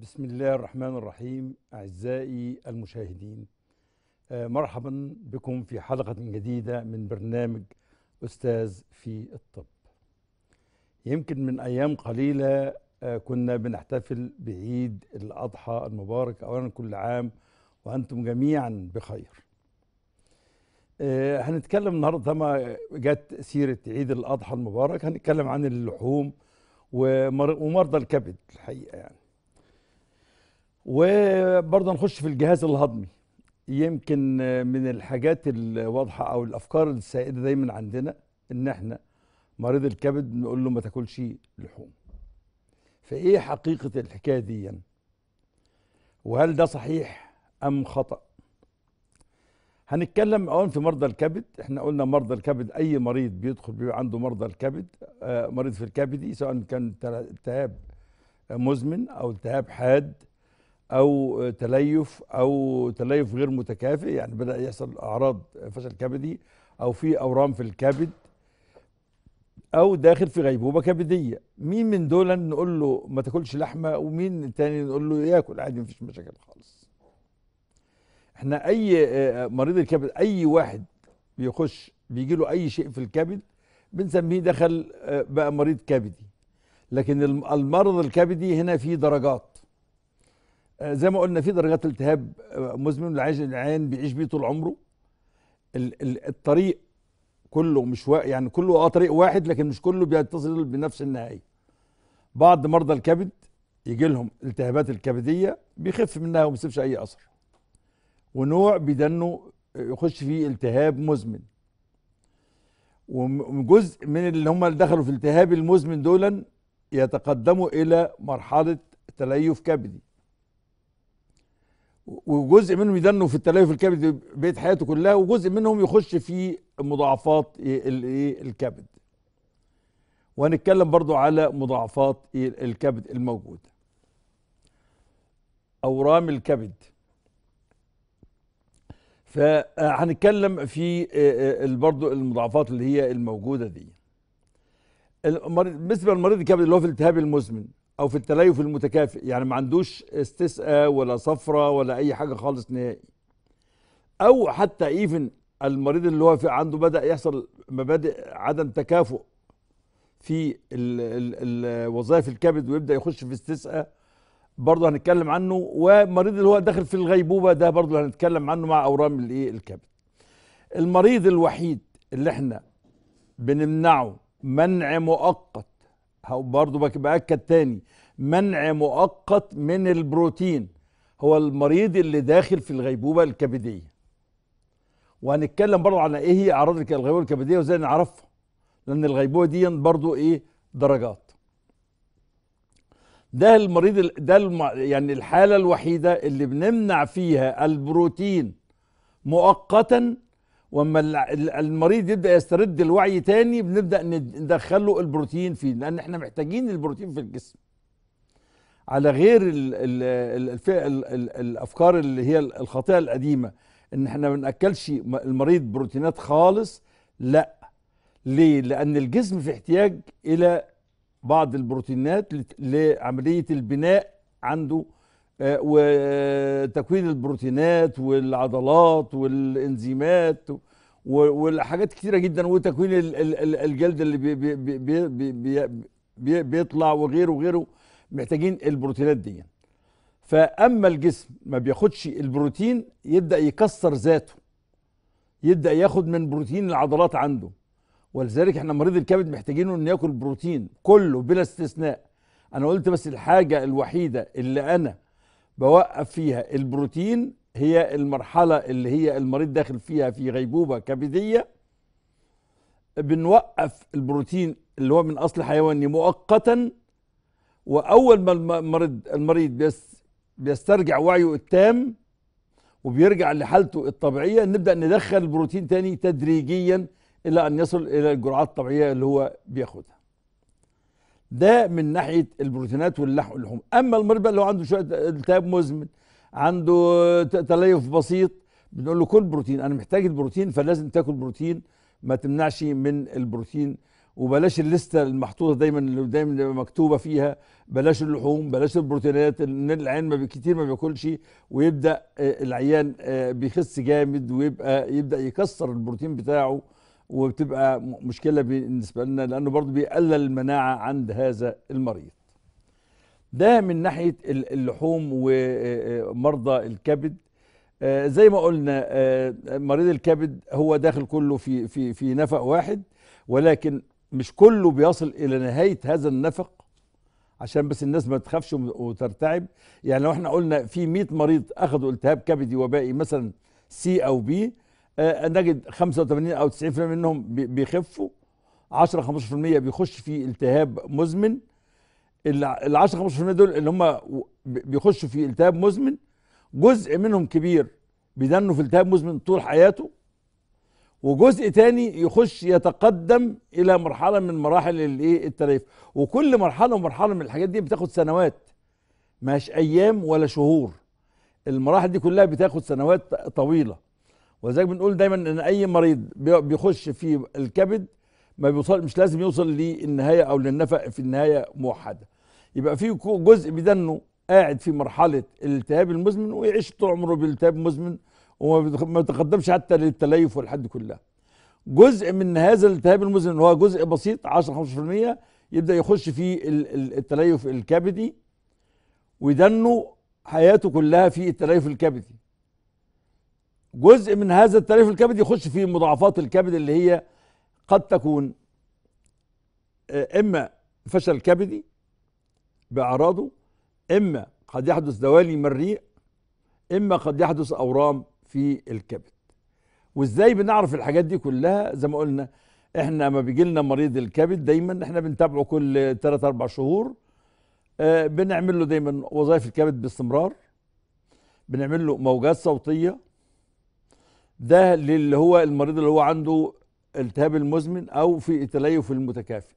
بسم الله الرحمن الرحيم أعزائي المشاهدين آه، مرحبا بكم في حلقة جديدة من برنامج أستاذ في الطب يمكن من أيام قليلة آه، كنا بنحتفل بعيد الأضحى المبارك أولا كل عام وأنتم جميعا بخير آه، هنتكلم النهارده ما جت سيره عيد الاضحى المبارك هنتكلم عن اللحوم ومرضى الكبد الحقيقه يعني وبرضه نخش في الجهاز الهضمي يمكن من الحاجات الواضحه او الافكار السائده دايما عندنا ان احنا مريض الكبد نقول له ما تاكلش لحوم فايه حقيقه الحكايه دي وهل ده صحيح ام خطا هنتكلم اولا في مرضى الكبد احنا قلنا مرضى الكبد اي مريض بيدخل بيبقى عنده مرضى الكبد آه، مريض في الكبدي سواء كان التهاب مزمن او التهاب حاد او تليف او تليف غير متكافئ يعني بدا يحصل اعراض فشل كبدي او في اورام في الكبد او داخل في غيبوبه كبديه مين من دول نقول له ما تاكلش لحمه ومين تاني نقول له ياكل عادي مفيش مشاكل خالص احنا اي آه، آه، مريض الكبد اي واحد بيخش بيجي له اي شيء في الكبد بنسميه دخل آه، بقى مريض كبدي لكن المرض الكبدي هنا فيه درجات آه، زي ما قلنا في درجات التهاب آه، مزمن العين بيعيش بيه طول عمره الطريق كله مش و... يعني كله اه طريق واحد لكن مش كله بيتصل بنفس النهايه بعض مرضى الكبد يجي لهم التهابات الكبديه بيخف منها وما بيسيبش اي اثر ونوع بيدنه آه، يخش فيه التهاب مزمن وجزء من اللي هم اللي دخلوا في التهاب المزمن دولا يتقدموا الى مرحله تليف كبدي وجزء منهم يدنوا في التليف الكبد بقيه حياته كلها وجزء منهم يخش في مضاعفات إيه إيه الكبد وهنتكلم برضو على مضاعفات إيه الكبد الموجوده اورام الكبد فهنتكلم في برضو المضاعفات اللي هي الموجوده دي بالنسبه لمريض الكبد اللي هو في الالتهاب المزمن او في التليف المتكافئ يعني ما عندوش استسقاء ولا صفرة ولا اي حاجه خالص نهائي او حتى ايفن المريض اللي هو في عنده بدا يحصل مبادئ عدم تكافؤ في الوظائف الكبد ويبدا يخش في استسقاء برضه هنتكلم عنه ومريض اللي هو داخل في الغيبوبه ده برضه هنتكلم عنه مع اورام الايه الكبد المريض الوحيد اللي احنا بنمنعه منع مؤقت برضه باكد تاني منع مؤقت من البروتين هو المريض اللي داخل في الغيبوبه الكبديه وهنتكلم برضه على ايه هي اعراض الغيبوبه الكبديه وازاي نعرفها لان الغيبوبه دي برضه ايه درجات ده المريض ده الم... يعني الحاله الوحيده اللي بنمنع فيها البروتين مؤقتا واما المريض يبدا يسترد الوعي تاني بنبدا ندخله البروتين فيه لان احنا محتاجين البروتين في الجسم على غير الافكار اللي هي الخاطئه القديمه ان احنا ما بناكلش المريض بروتينات خالص لا ليه لان الجسم في احتياج الى بعض البروتينات لعمليه البناء عنده آه، وتكوين البروتينات والعضلات والانزيمات والحاجات كتيره جدا وتكوين الجلد اللي بي بي بي بي بي بيطلع وغيره وغيره محتاجين البروتينات دي فاما الجسم ما بياخدش البروتين يبدا يكسر ذاته يبدا ياخد من بروتين العضلات عنده ولذلك احنا مريض الكبد محتاجينه انه ياكل بروتين كله بلا استثناء انا قلت بس الحاجه الوحيده اللي انا بوقف فيها البروتين هي المرحلة اللي هي المريض داخل فيها في غيبوبة كبدية بنوقف البروتين اللي هو من أصل حيواني مؤقتا وأول ما المريض المريض بيسترجع وعيه التام وبيرجع لحالته الطبيعية نبدأ ندخل البروتين تاني تدريجيا إلى أن يصل إلى الجرعات الطبيعية اللي هو بياخدها ده من ناحيه البروتينات واللحوم اما المريض بقى اللي هو عنده شويه التهاب مزمن عنده تليف بسيط بنقول له كل بروتين انا محتاج البروتين فلازم تاكل بروتين ما تمنعش من البروتين وبلاش الليسته المحطوطه دايما اللي دايما مكتوبه فيها بلاش اللحوم بلاش البروتينات ان العين ما كتير ما بياكلش ويبدا آه، العيان آه، بيخس جامد ويبقى يبدا يكسر البروتين بتاعه وبتبقى مشكله بالنسبه لنا لانه برضه بيقلل المناعه عند هذا المريض ده من ناحيه اللحوم ومرضى آه، آه، الكبد آه، زي ما قلنا مريض الكبد هو داخل كله في في في نفق واحد ولكن مش كله بيصل الى نهايه هذا النفق عشان بس الناس ما تخافش وترتعب يعني لو احنا قلنا في 100 مريض اخذوا التهاب كبدي وبائي مثلا سي او بي آه، نجد 85 او 90% منهم بيخفوا 10 15% بيخش في التهاب مزمن ال 10 15% دول اللي هم بيخشوا في التهاب مزمن جزء منهم كبير بيدنوا في التهاب مزمن طول حياته وجزء تاني يخش يتقدم الى مرحله من مراحل الايه التليف وكل مرحله ومرحله من الحاجات دي بتاخد سنوات مش ايام ولا شهور المراحل دي كلها بتاخد سنوات طويله ولذلك بنقول دايما ان اي مريض بيخش في الكبد ما بيوصل مش لازم يوصل للنهايه او للنفق في النهايه موحده يبقى في جزء بدنه قاعد في مرحله الالتهاب المزمن ويعيش طول عمره بالالتهاب المزمن وما بيتقدمش حتى للتليف والحد كلها جزء من هذا الالتهاب المزمن هو جزء بسيط 10 15% يبدا يخش في التليف الكبدي ويدنه حياته كلها في التليف الكبدي جزء من هذا التليف الكبدي يخش في مضاعفات الكبد اللي هي قد تكون آه، اما فشل كبدي باعراضه اما قد يحدث دوالي مريء اما قد يحدث اورام في الكبد وازاي بنعرف الحاجات دي كلها زي ما قلنا احنا لما بيجي لنا مريض الكبد دايما احنا بنتابعه كل 3 4 شهور آه بنعمل له دايما وظائف الكبد باستمرار بنعمل له موجات صوتيه ده اللي هو المريض اللي هو عنده التهاب المزمن او في تليف المتكافئ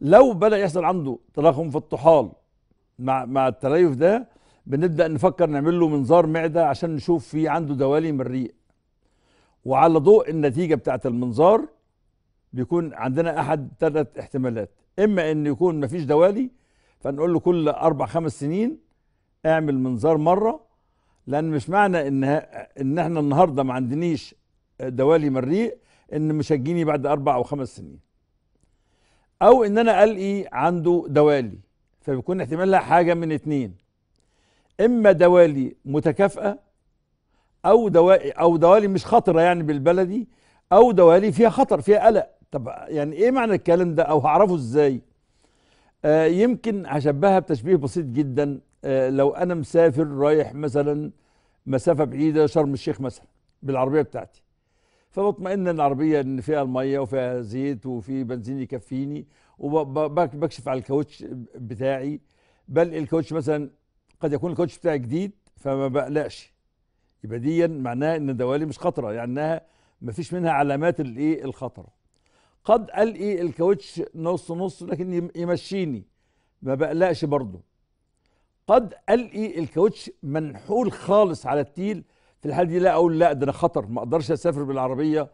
لو بدا يحصل عنده تراخم في الطحال مع مع التليف ده بنبدا نفكر نعمل له منظار معده عشان نشوف في عنده دوالي من الريق وعلى ضوء النتيجه بتاعه المنظار بيكون عندنا احد ثلاث احتمالات اما ان يكون مفيش دوالي فنقول له كل اربع خمس سنين اعمل منظار مره لان مش معنى ان ان احنا النهارده ما عندنيش دوالي مريء ان مش هتجيني بعد اربع او خمس سنين او ان انا القي عنده دوالي فبيكون احتمالها حاجه من اتنين اما دوالي متكافئه او دوالي او دوالي مش خطره يعني بالبلدي او دوالي فيها خطر فيها قلق طب يعني ايه معنى الكلام ده او هعرفه ازاي آه يمكن هشبهها بتشبيه بسيط جدا آه، لو انا مسافر رايح مثلا مسافه بعيده شرم الشيخ مثلا بالعربيه بتاعتي فبطمئن ان العربيه ان فيها الميه وفيها زيت وفي بنزين يكفيني وبكشف على الكاوتش بتاعي بل الكاوتش مثلا قد يكون الكاوتش بتاعي جديد فما بقلقش يبقى دي معناها ان دوالي مش خطره يعني انها ما فيش منها علامات الايه الخطر قد القي إيه الكاوتش نص نص لكن يمشيني ما بقلقش برضه قد القي الكاوتش منحول خالص على التيل في الحاله دي لا اقول لا ده انا خطر ما اقدرش اسافر بالعربيه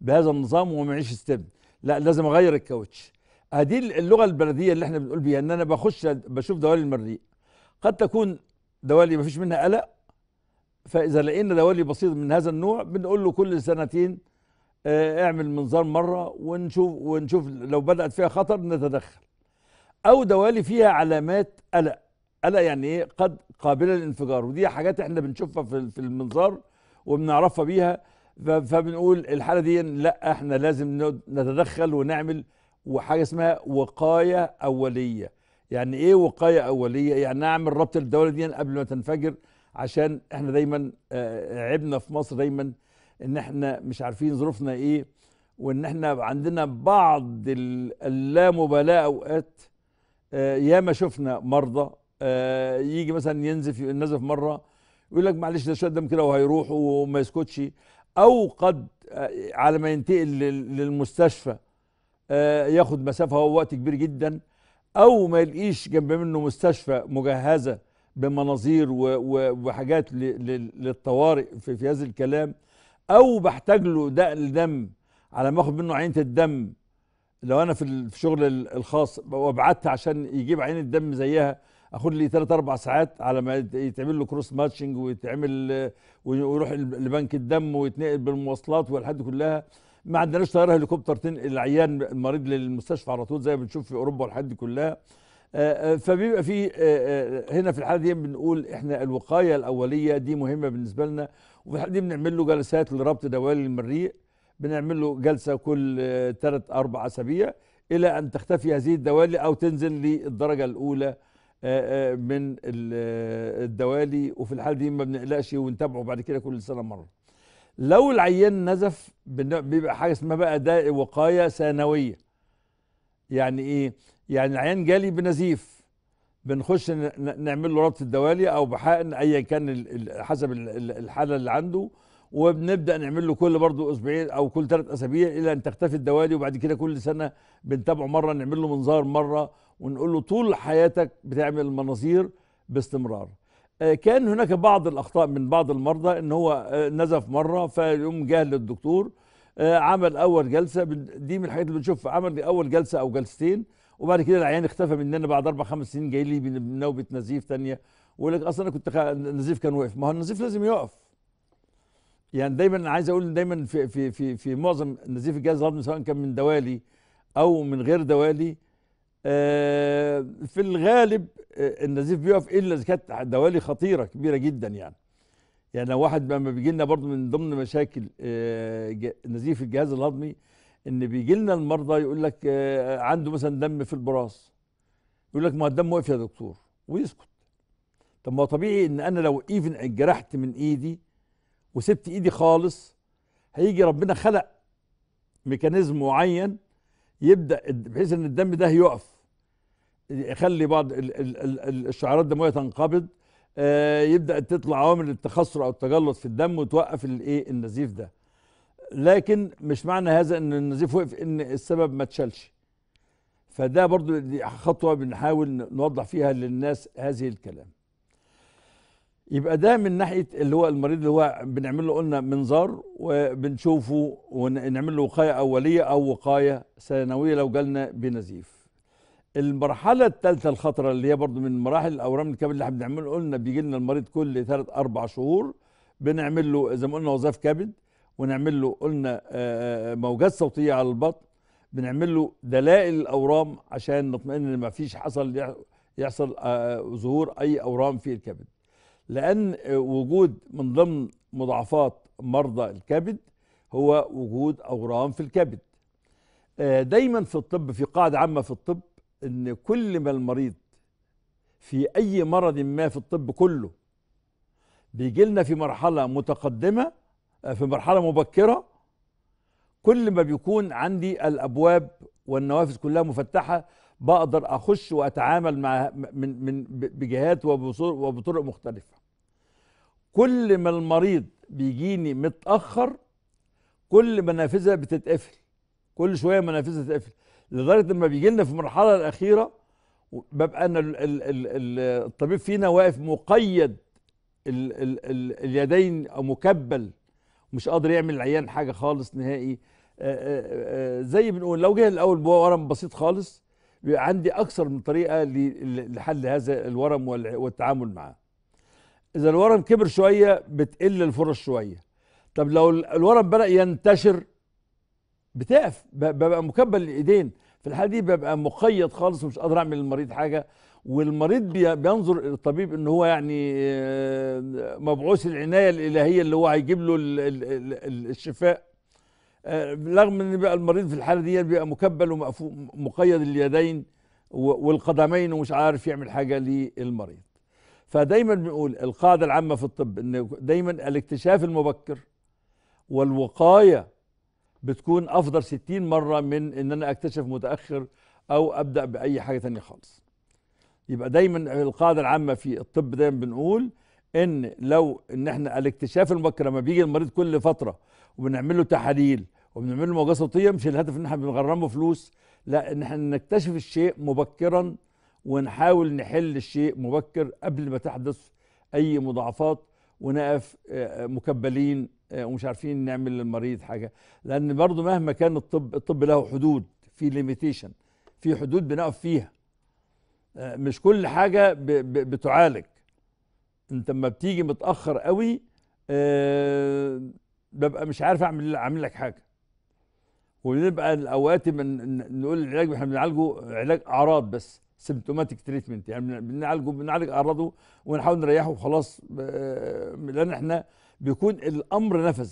بهذا النظام ومعيش ستيب لا لازم اغير الكاوتش هذه اللغه البلديه اللي احنا بنقول بيها ان انا بخش بشوف دوالي المريء قد تكون دوالي ما فيش منها قلق فاذا لقينا دوالي بسيط من هذا النوع بنقول له كل سنتين آه، اعمل منظار مره ونشوف ونشوف لو بدات فيها خطر نتدخل او دوالي فيها علامات قلق الا يعني ايه قد قابله للانفجار ودي حاجات احنا بنشوفها في في المنظار وبنعرفها بيها فبنقول الحاله دي لا احنا لازم نتدخل ونعمل وحاجه اسمها وقايه اوليه يعني ايه وقايه اوليه يعني اعمل ربط الدوله دي قبل ما تنفجر عشان احنا دايما آه، عبنا في مصر دايما ان احنا مش عارفين ظروفنا ايه وان احنا عندنا بعض اللامبالاه اوقات آه، ياما شفنا مرضى آه، يجي مثلا ينزف ينزف مره يقول لك معلش ده شويه دم كده وهيروح وما يسكتش او قد آه، على ما ينتقل للمستشفى آه، ياخد مسافه هو وقت كبير جدا او ما يلقيش جنب منه مستشفى مجهزه بمناظير وحاجات للطوارئ في, في هذا الكلام او بحتاج له دقل دم على ما اخد منه عينه الدم لو انا في الشغل الخاص وابعتها عشان يجيب عينه الدم زيها اخد لي ثلاث اربع ساعات على ما يتعمل له كروس ماتشنج ويتعمل ويروح لبنك الدم ويتنقل بالمواصلات والحاجات كلها ما عندناش طياره هليكوبتر تنقل العيان المريض للمستشفى على طول زي ما بنشوف في اوروبا والحاجات دي كلها آه، آه، فبيبقى في آه، هنا في الحاله دي بنقول احنا الوقايه الاوليه دي مهمه بالنسبه لنا وفي الحاله دي بنعمل له جلسات لربط دوالي المريء بنعمل له جلسه كل ثلاث اربع اسابيع الى ان تختفي هذه الدوالي او تنزل للدرجه الاولى آه، آه، من آه، الدوالي وفي الحاله دي ما بنقلقش ونتابعه بعد كده كل سنه مره لو العيان نزف بيبقى حاجه اسمها بقى ده وقايه ثانويه يعني ايه يعني العيان جالي بنزيف بنخش نعمل له ربط الدوالي او بحقن ايا كان حسب الحاله اللي عنده وبنبدا نعمل له كل برضه اسبوعين او كل ثلاث اسابيع الى ان تختفي الدوالي وبعد كده كل سنه بنتابعه مره نعمل له منظار مره ونقول له طول حياتك بتعمل مناظير باستمرار آه، كان هناك بعض الاخطاء من بعض المرضى ان هو آه، نزف مره فيقوم جاه للدكتور آه، عمل اول جلسه دي من الحاجات اللي بنشوفها عمل اول جلسه او جلستين وبعد كده العيان اختفى مننا بعد اربع خمس سنين جاي لي بنوبه نزيف ثانيه ويقول لك اصلا انا كنت النزيف كان وقف ما هو النزيف لازم يقف يعني دايما عايز اقول دايما في في في في معظم نزيف الجهاز الهضمي سواء كان من دوالي او من غير دوالي آه، في الغالب آه، النزيف بيقف الا اذا كانت دوالي خطيره كبيره جدا يعني يعني لو واحد لما بيجي لنا برضه من ضمن مشاكل آه، نزيف الجهاز الهضمي ان بيجي لنا المرضى يقول لك عنده مثلا دم في البراز يقول لك ما الدم واقف يا دكتور ويسكت طب ما طبيعي ان انا لو ايفن اتجرحت من ايدي وسبت ايدي خالص هيجي ربنا خلق ميكانيزم معين يبدا بحيث ان الدم ده يقف يخلي بعض الشعرات الدمويه تنقبض آه، يبدا تطلع عوامل التخثر او التجلط في الدم وتوقف الايه النزيف ده لكن مش معنى هذا ان النزيف وقف ان السبب ما اتشالش فده برضو دي خطوه بنحاول نوضح فيها للناس هذه الكلام يبقى ده من ناحيه اللي هو المريض اللي هو بنعمل له قلنا منظار وبنشوفه ونعمل له وقايه اوليه او وقايه ثانويه لو جالنا بنزيف المرحله الثالثه الخطره اللي هي برضو من مراحل الاورام الكبد اللي احنا بنعمله قلنا بيجي لنا المريض كل ثلاث اربع شهور بنعمل له زي ما قلنا وظائف كبد ونعمل له قلنا آه، آه، آه، موجات صوتيه على البطن بنعمل له دلائل الاورام عشان نطمئن ان ما فيش حصل يحصل ظهور اي اورام في الكبد لان وجود من ضمن مضاعفات مرضى الكبد هو وجود اورام في الكبد دايما في الطب في قاعده عامه في الطب ان كل ما المريض في اي مرض ما في الطب كله بيجي لنا في مرحله متقدمه آه، في مرحله مبكره كل ما بيكون عندي الابواب والنوافذ كلها مفتحه بقدر اخش واتعامل مع من من بجهات وبطرق مختلفه كل ما المريض بيجيني متاخر كل ما بتتقفل كل شويه منافذه تتقفل لدرجه لما بيجي لنا في المرحله الاخيره ببقى ان الطبيب فينا واقف مقيد اليدين او مكبل مش قادر يعمل العيان حاجه خالص نهائي زي بنقول لو جه الاول ورم بسيط خالص بيبقى عندي اكثر من طريقه لحل هذا الورم والتعامل معاه اذا الورم كبر شويه بتقل الفرص شويه طب لو الورم بدا ينتشر بتقف ببقى مكبل الايدين في الحاله دي ببقى مقيد خالص ومش قادر اعمل للمريض حاجه والمريض بينظر الطبيب ان هو يعني آه، مبعوث العنايه الالهيه اللي هو هيجيب له الشفاء آه، رغم ان بقى المريض في الحاله دي بيبقى مكبل ومقيد اليدين والقدمين ومش عارف يعمل حاجه للمريض فدايما بنقول القاعده العامه في الطب ان دايما الاكتشاف المبكر والوقايه بتكون افضل 60 مره من ان انا اكتشف متاخر او ابدا باي حاجه تانية خالص يبقى دايما القاعده العامه في الطب دايما بنقول ان لو ان احنا الاكتشاف المبكر لما بيجي المريض كل فتره وبنعمل له تحاليل وبنعمل له موجات صوتيه مش الهدف ان احنا بنغرمه فلوس لا ان احنا نكتشف الشيء مبكرا ونحاول نحل الشيء مبكر قبل ما تحدث اي مضاعفات ونقف آه، آه، مكبلين آه، ومش عارفين نعمل للمريض حاجه لان برضو مهما كان الطب الطب له حدود في ليميتيشن في حدود بنقف فيها آه، مش كل حاجه ب ب بتعالج انت لما بتيجي متاخر قوي آه، ببقى مش عارف اعمل اعمل لك حاجه ونبقى الاوقات من نقول العلاج احنا بنعالجه علاج اعراض بس سيمتوماتيك تريتمنت يعني بنعالجه بنعالج اعراضه ونحاول نريحه وخلاص لان احنا بيكون الامر نفذ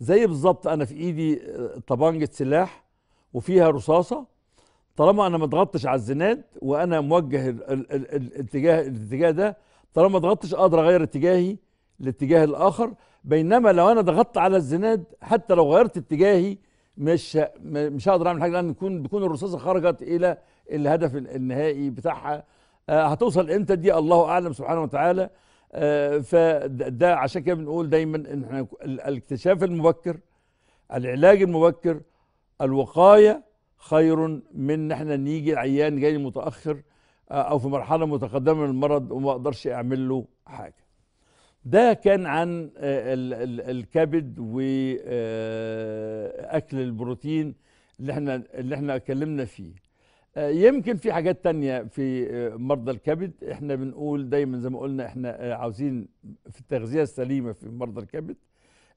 زي بالظبط انا في ايدي آه، طبانجه سلاح وفيها رصاصه طالما انا ما ضغطتش على الزناد وانا موجه الاتجاه الاتجاه ده طالما ما ضغطتش اقدر اغير اتجاهي الاتجاه الاخر بينما لو انا ضغطت على الزناد حتى لو غيرت اتجاهي مش مش هقدر اعمل حاجه لان بيكون بيكون الرصاصه خرجت الى الهدف النهائي بتاعها آه، هتوصل امتى دي الله اعلم سبحانه وتعالى آه، فده عشان كده بنقول دايما ان احنا الاكتشاف المبكر العلاج المبكر الوقايه خير من ان احنا نيجي العيان جاي متاخر آه، او في مرحله متقدمه من المرض وما اقدرش اعمل له حاجه ده كان عن آه، الكبد واكل البروتين اللي احنا اللي احنا اتكلمنا فيه آه، يمكن في حاجات تانية في آه، مرضى الكبد احنا بنقول دايما زي ما قلنا احنا آه، عاوزين في التغذية السليمة في مرضى الكبد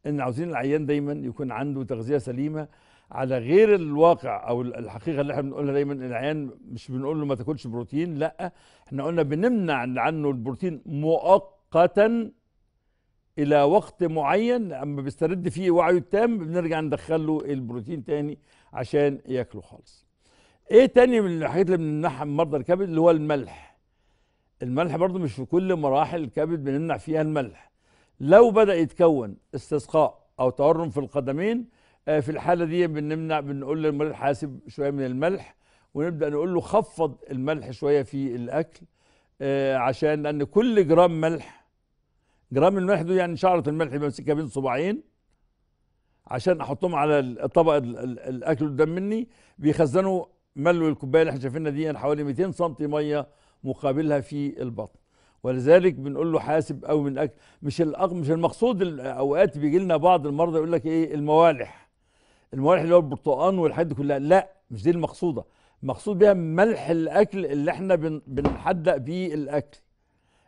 ان عاوزين العيان دايما يكون عنده تغذية سليمة على غير الواقع او الحقيقة اللي احنا بنقولها دايما العيان مش بنقول له ما تاكلش بروتين لا احنا قلنا بنمنع عنه البروتين مؤقتا الى وقت معين اما بيسترد فيه وعيه التام بنرجع ندخله البروتين تاني عشان ياكله خالص ايه تاني من الحاجات اللي بنمنعها من مرضى الكبد اللي هو الملح الملح برضه مش في كل مراحل الكبد بنمنع فيها الملح لو بدا يتكون استسقاء او تورم في القدمين آه في الحاله دي بنمنع بنقول للمريض حاسب شويه من الملح ونبدا نقول له خفض الملح شويه في الاكل آه عشان لان كل جرام ملح جرام الملح ده يعني شعره الملح بمسكها بين صباعين عشان احطهم على الطبق الاكل قدام مني بيخزنوا ملوا الكوبايه اللي احنا شايفينها دي يعني حوالي 200 سم ميه مقابلها في البطن ولذلك بنقول له حاسب او من اكل مش مش المقصود اوقات بيجي لنا بعض المرضى يقول لك ايه الموالح الموالح اللي هو البرتقان والحاجات دي كلها لا مش دي المقصوده المقصود بيها ملح الاكل اللي احنا بن بنحدق بيه الاكل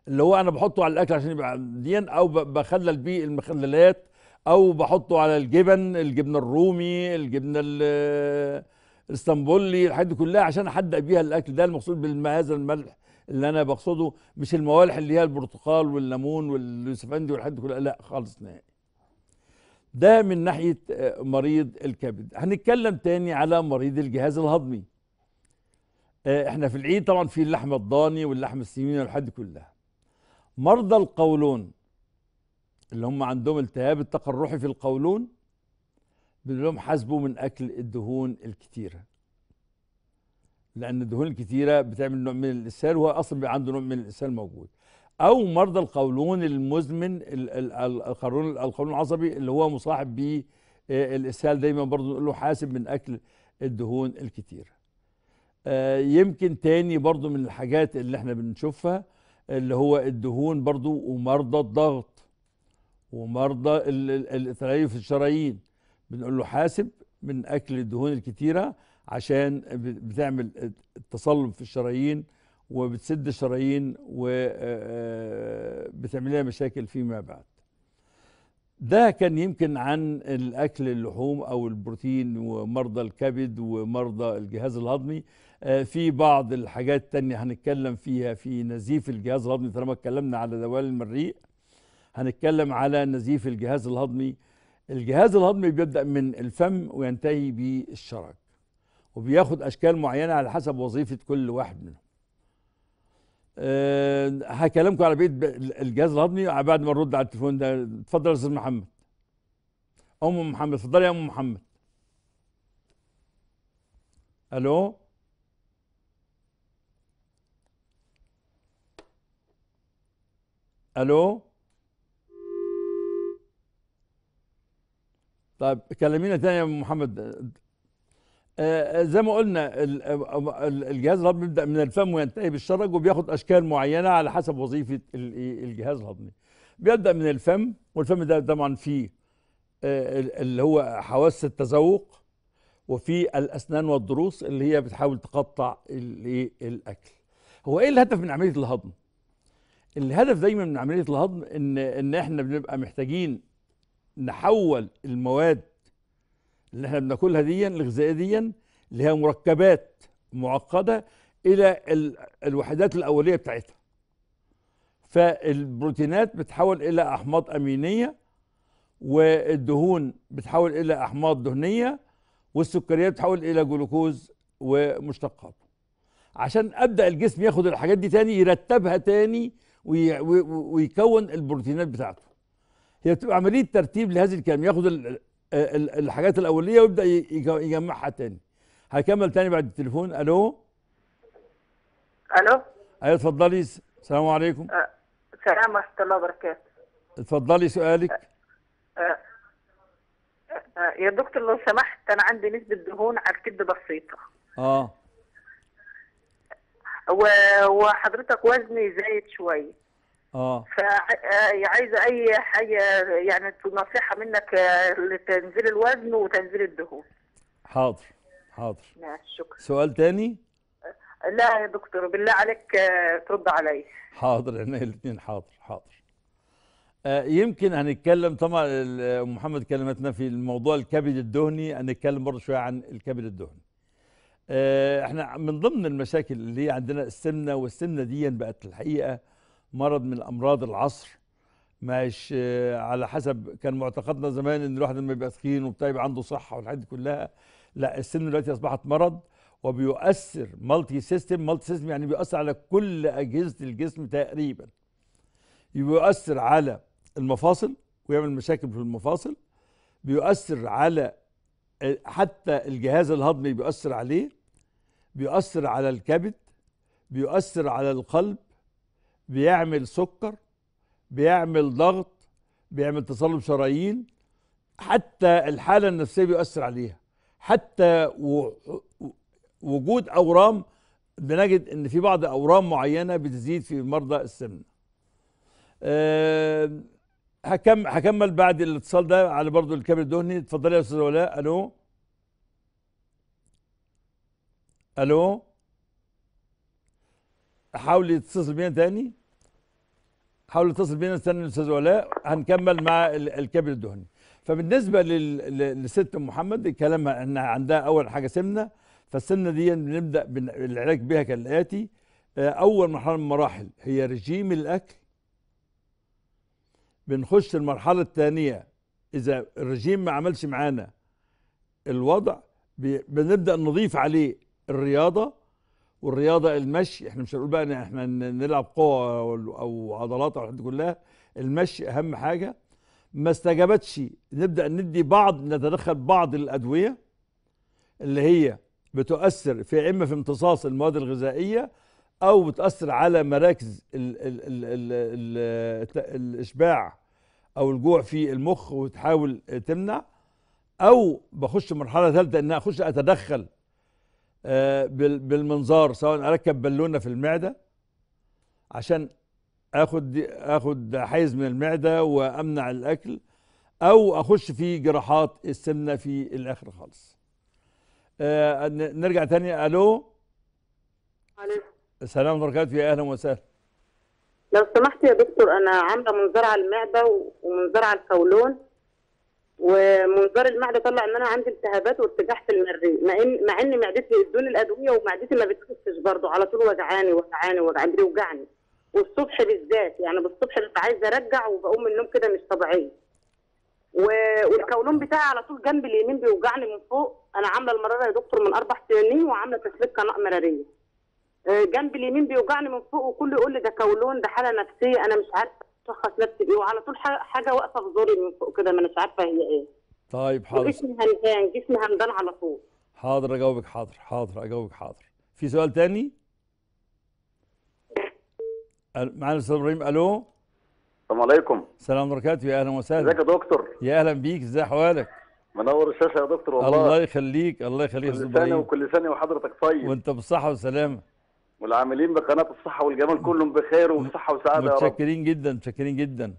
اللي هو انا بحطه على الاكل عشان يبقى دي او بخلل بيه المخللات او بحطه على الجبن الجبن الرومي الجبنه الاسطنبولي الحاجات دي كلها عشان احدق بيها الاكل ده المقصود بهذا الملح اللي انا بقصده مش الموالح اللي هي البرتقال والليمون واليوسفندي والحاجات دي كلها لا خالص نهائي ده من ناحيه آه، مريض الكبد هنتكلم تاني على مريض الجهاز الهضمي آه، احنا في العيد طبعا في اللحم الضاني واللحم السمين والحاجات دي كلها مرضى القولون اللي هم عندهم التهاب التقرحي في القولون بنقول لهم حاسبوا من اكل الدهون الكتيره لان الدهون الكتيره بتعمل نوع من الاسهال وهو اصلا بيبقى عنده نوع من الاسهال موجود او مرضى القولون المزمن القولون القولون العصبي اللي هو مصاحب بالاسهال الاسهال دايما برضه نقول له حاسب من اكل الدهون الكتيره آه، يمكن تاني برضو من الحاجات اللي احنا بنشوفها اللي هو الدهون برضو ومرضى الضغط ومرضى التليف الشرايين بنقول له حاسب من اكل الدهون الكتيره عشان بتعمل تصلب في الشرايين وبتسد الشرايين وبتعمل لها مشاكل فيما بعد ده كان يمكن عن الاكل اللحوم او البروتين ومرضى الكبد ومرضى الجهاز الهضمي في بعض الحاجات التانية هنتكلم فيها في نزيف الجهاز الهضمي طالما اتكلمنا على دوال المريء هنتكلم على نزيف الجهاز الهضمي الجهاز الهضمي بيبدأ من الفم وينتهي بالشرج وبياخد أشكال معينة على حسب وظيفة كل واحد منهم أه هكلمكم على بقية الجهاز الهضمي بعد ما نرد على التليفون ده اتفضل يا أستاذ محمد أم محمد اتفضلي يا أم محمد ألو ألو طيب كلمينا تاني يا محمد آه، آه، زي ما قلنا آه، الجهاز الهضمي بيبدا من الفم وينتهي بالشرج وبياخد اشكال معينه على حسب وظيفه الجهاز الهضمي بيبدا من الفم والفم ده طبعا فيه اللي هو حواس التذوق وفي الاسنان والضروس اللي هي بتحاول تقطع إيه، الاكل هو ايه الهدف من عمليه الهضم الهدف دايما من عمليه الهضم ان ان احنا بنبقى محتاجين نحول المواد اللي احنا بناكلها ديا الغذائيه ديا اللي هي مركبات معقده الى الوحدات الاوليه بتاعتها فالبروتينات بتحول الى احماض امينيه والدهون بتحول الى احماض دهنيه والسكريات بتحول الى جلوكوز ومشتقات عشان ابدا الجسم ياخد الحاجات دي تاني يرتبها تاني ويكون البروتينات بتاعته هي بتبقى عمليه ترتيب لهذه الكلام ياخد الحاجات الاوليه ويبدا يجمعها تاني هكمل تاني بعد التليفون الو الو ايوه اتفضلي السلام عليكم أه، السلام ورحمه الله وبركاته اتفضلي سؤالك أه،, أه أه يا دكتور لو سمحت انا عندي نسبه دهون على الكبد بسيطه اه وحضرتك وزني زايد شويه آه. اه عايزه اي حاجه يعني نصيحه منك آه، لتنزيل الوزن وتنزيل الدهون حاضر حاضر ماشي شكرا سؤال تاني لا يا دكتور بالله عليك آه، ترد عليا حاضر انا الاثنين حاضر حاضر يمكن هنتكلم طبعا ام محمد كلمتنا في الموضوع الكبد الدهني هنتكلم برضه شويه عن الكبد الدهني احنا من ضمن المشاكل اللي هي عندنا السمنه والسمنه دي بقت الحقيقه مرض من امراض العصر مش آه، على حسب كان معتقدنا زمان ان الواحد لما يبقى تخين وبتاع يبقى عنده صحه والحاجات دي كلها لا السن دلوقتي اصبحت مرض وبيؤثر مالتي سيستم مالتي سيستم يعني بيؤثر على كل اجهزه الجسم تقريبا بيؤثر على المفاصل ويعمل مشاكل في المفاصل بيؤثر على آه، حتى الجهاز الهضمي بيؤثر عليه بيؤثر على الكبد بيؤثر على القلب بيعمل سكر بيعمل ضغط بيعمل تصلب شرايين حتى الحالة النفسية بيؤثر عليها حتى وجود أورام بنجد ان في بعض اورام معينه بتزيد في مرضى السمنه أه هكمل بعد الاتصال ده على برضو الكامل الدهني اتفضلي يا استاذ ولاء الو الو حاول يتصل بينا تاني حاول يتصل بينا تاني الاستاذ ولاء هنكمل مع الكبد الدهني فبالنسبه لست محمد كلامها ان عندها اول حاجه سمنه فالسمنه دي بنبدا بالعلاج بها كالاتي آه، اول مرحله من المراحل هي رجيم الاكل بنخش المرحله الثانيه اذا الرجيم ما عملش معانا الوضع بنبدا نضيف عليه الرياضه والرياضه المشي احنا مش هنقول بقى ان احنا نلعب قوه او عضلات او الحاجات كلها المشي اهم حاجه ما استجابتش نبدا ندي بعض نتدخل بعض الادويه اللي هي بتؤثر في اما في امتصاص المواد الغذائيه او بتاثر على مراكز الاشباع او الجوع في المخ وتحاول تمنع او بخش مرحله ثالثه ان اخش اتدخل آه، بالمنظار سواء اركب بالونه في المعده عشان اخد اخد حيز من المعده وامنع الاكل او اخش في جراحات السمنه في الاخر خالص آه، نرجع تاني الو عليكم السلام ورحمه الله وبركاته يا اهلا وسهلا لو سمحت يا دكتور انا عامله منظار على المعده ومنظار على القولون ومنظار المعده طلع ان انا عندي التهابات وارتجاح في المريء مع ان مع ان معدتي ادوني الادويه ومعدتي ما بتخسش برضه على طول وجعاني وجعاني وجعاني بيوجعني والصبح بالذات يعني بالصبح ببقى عايزه ارجع وبقوم من النوم كده مش طبيعيه والكولون بتاعي على طول جنب اليمين بيوجعني من فوق انا عامله المراره يا دكتور من اربع سنين وعامله تسليك قناه مراريه آه، جنب اليمين بيوجعني من فوق وكله يقول لي ده كولون ده حاله نفسيه انا مش عارفه شخص نفسي ايه وعلى طول حاجه واقفه في زوري من فوق كده ما مش عارفه هي ايه طيب حاضر جسمي همدان جسمي همدان على طول حاضر اجاوبك حاضر حاضر اجاوبك حاضر في سؤال تاني معانا الاستاذ ابراهيم الو السلام عليكم السلام وبركاته يا اهلا وسهلا ازيك يا دكتور يا اهلا بيك ازي احوالك منور الشاشه يا دكتور والله الله يخليك الله يخليك كل سنه وكل سنه وحضرتك طيب وانت بالصحه والسلامه والعاملين بقناه الصحه والجمال كلهم بخير وصحه وسعاده يا رب متشكرين جدا متشكرين جدا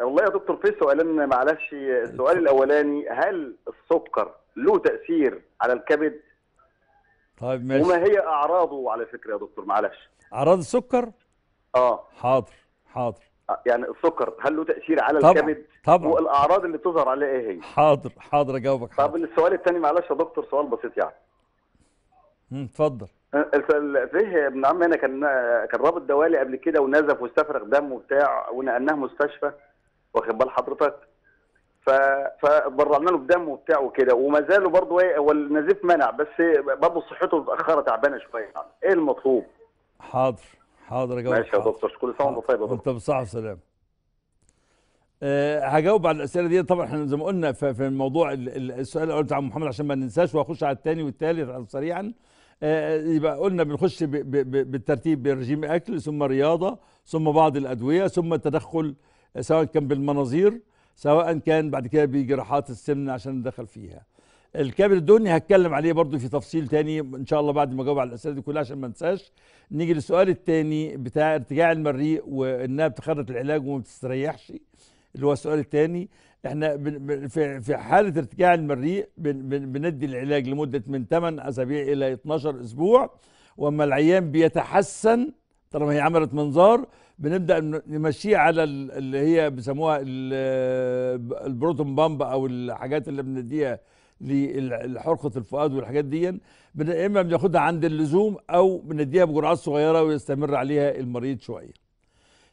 والله يا دكتور في سؤالين معلش السؤال الاولاني هل السكر له تاثير على الكبد؟ طيب ماشي وما هي اعراضه على فكره يا دكتور معلش اعراض السكر؟ اه حاضر حاضر آه، يعني السكر هل له تاثير على طبعًا الكبد؟ طبعا والاعراض اللي بتظهر عليه ايه هي؟ حاضر حاضر اجاوبك حاضر طب السؤال الثاني معلش يا دكتور سؤال بسيط يعني امم اتفضل فيه ابن عم هنا كان كان رابط دوالي قبل كده ونزف واستفرغ دم وبتاع ونقلناه مستشفى واخد بال حضرتك فبرعنا له بدم وبتاع وكده وما زالوا برضه ايه، هو النزيف منع بس برضه صحته متاخره تعبانه شويه يعني ايه المطلوب؟ حاضر حاضر اجاوبك ماشي يا دكتور كل سنه وانت طيب يا دكتور انت بصحه وسلامه آه، هجاوب على الاسئله دي طبعا احنا زي ما قلنا في الموضوع السؤال الاول بتاع محمد عشان ما ننساش واخش على الثاني والثالث سريعا آه، يبقى قلنا بنخش بالترتيب برجيم اكل ثم رياضه ثم بعض الادويه ثم التدخل آه، سواء كان بالمناظير سواء كان بعد كده بجراحات السمن عشان ندخل فيها الكبد الدهني هتكلم عليه برضو في تفصيل تاني ان شاء الله بعد ما اجاوب على الاسئله دي كلها عشان ما انساش نيجي للسؤال التاني بتاع ارتجاع المريء وانها بتخرج العلاج وما بتستريحش اللي هو السؤال التاني احنا في حاله ارتجاع المريء بندي العلاج لمده من 8 اسابيع الى 12 اسبوع واما العيان بيتحسن طالما هي عملت منظار بنبدا نمشيه على اللي هي بيسموها البروتون بامب او الحاجات اللي بنديها لحرقه الفؤاد والحاجات دي يا اما بناخدها عند اللزوم او بنديها بجرعات صغيره ويستمر عليها المريض شويه.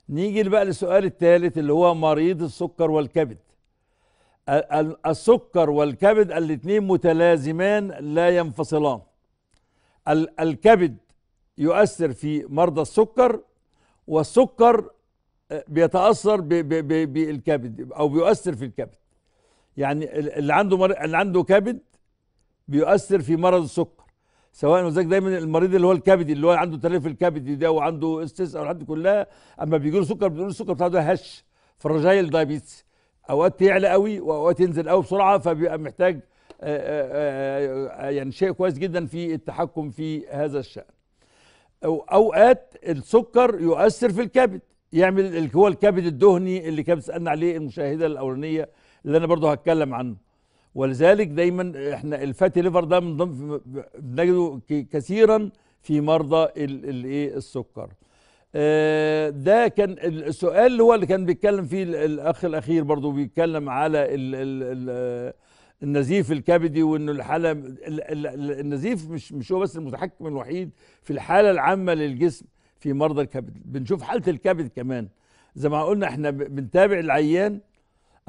نيجي بقى للسؤال الثالث اللي هو مريض السكر والكبد. السكر والكبد الاثنين متلازمان لا ينفصلان الكبد يؤثر في مرضى السكر والسكر آه، بيتاثر بالكبد او بيؤثر في الكبد يعني اللي عنده مر... اللي عنده كبد بيؤثر في مرض السكر سواء وذلك دايما المريض اللي هو الكبدي اللي هو عنده تلف الكبدي ده وعنده استس او الحاجات كلها اما بيجي له سكر بيقول السكر بتاعه ده هش فالرجايل دايبيتس اوقات يعلى قوي واوقات ينزل قوي بسرعه فبيبقى محتاج آه، آه، آه، يعني شيء كويس جدا في التحكم في هذا الشأن أو اوقات السكر يؤثر في الكبد يعمل اللي هو الكبد الدهني اللي كان بتسالنا عليه المشاهده الاولانيه اللي انا برضو هتكلم عنه ولذلك دايما احنا الفاتي ليفر ده من ضمن بنجده كثيرا في مرضى الايه السكر ده كان السؤال اللي هو اللي كان بيتكلم فيه الاخ الاخير برضو بيتكلم على ال ال النزيف الكبدي وانه الحاله النزيف مش مش هو بس المتحكم الوحيد في الحاله العامه للجسم في مرضى الكبد بنشوف حاله الكبد كمان زي ما قلنا احنا بنتابع العيان